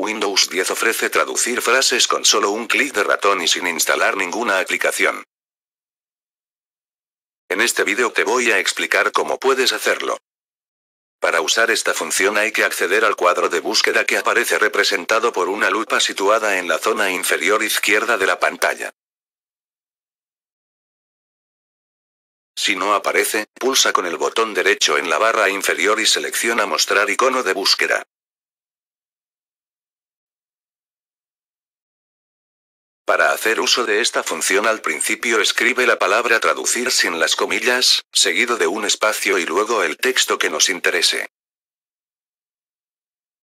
Windows 10 ofrece traducir frases con solo un clic de ratón y sin instalar ninguna aplicación. En este vídeo te voy a explicar cómo puedes hacerlo. Para usar esta función hay que acceder al cuadro de búsqueda que aparece representado por una lupa situada en la zona inferior izquierda de la pantalla. Si no aparece, pulsa con el botón derecho en la barra inferior y selecciona mostrar icono de búsqueda. Para hacer uso de esta función al principio escribe la palabra traducir sin las comillas, seguido de un espacio y luego el texto que nos interese.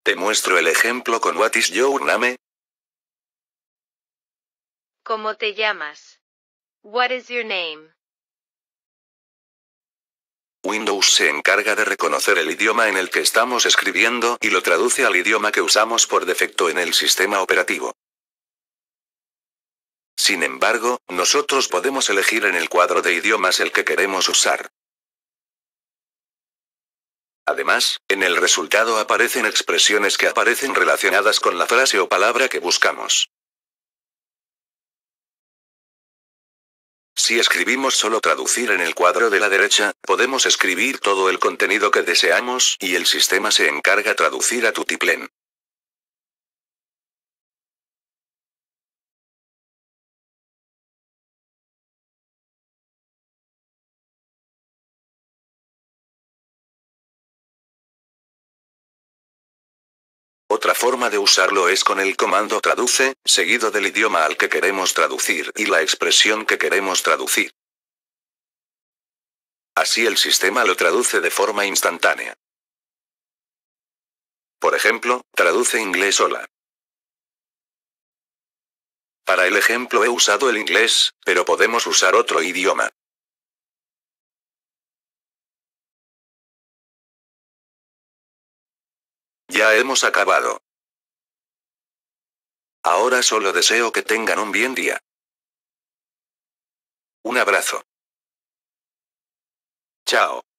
Te muestro el ejemplo con What is your name? ¿Cómo te llamas? What is your name? Windows se encarga de reconocer el idioma en el que estamos escribiendo y lo traduce al idioma que usamos por defecto en el sistema operativo. Sin embargo, nosotros podemos elegir en el cuadro de idiomas el que queremos usar. Además, en el resultado aparecen expresiones que aparecen relacionadas con la frase o palabra que buscamos. Si escribimos solo traducir en el cuadro de la derecha, podemos escribir todo el contenido que deseamos y el sistema se encarga traducir a tutiplén. Otra forma de usarlo es con el comando traduce, seguido del idioma al que queremos traducir y la expresión que queremos traducir. Así el sistema lo traduce de forma instantánea. Por ejemplo, traduce inglés hola. Para el ejemplo he usado el inglés, pero podemos usar otro idioma. Ya hemos acabado. Ahora solo deseo que tengan un bien día. Un abrazo. Chao.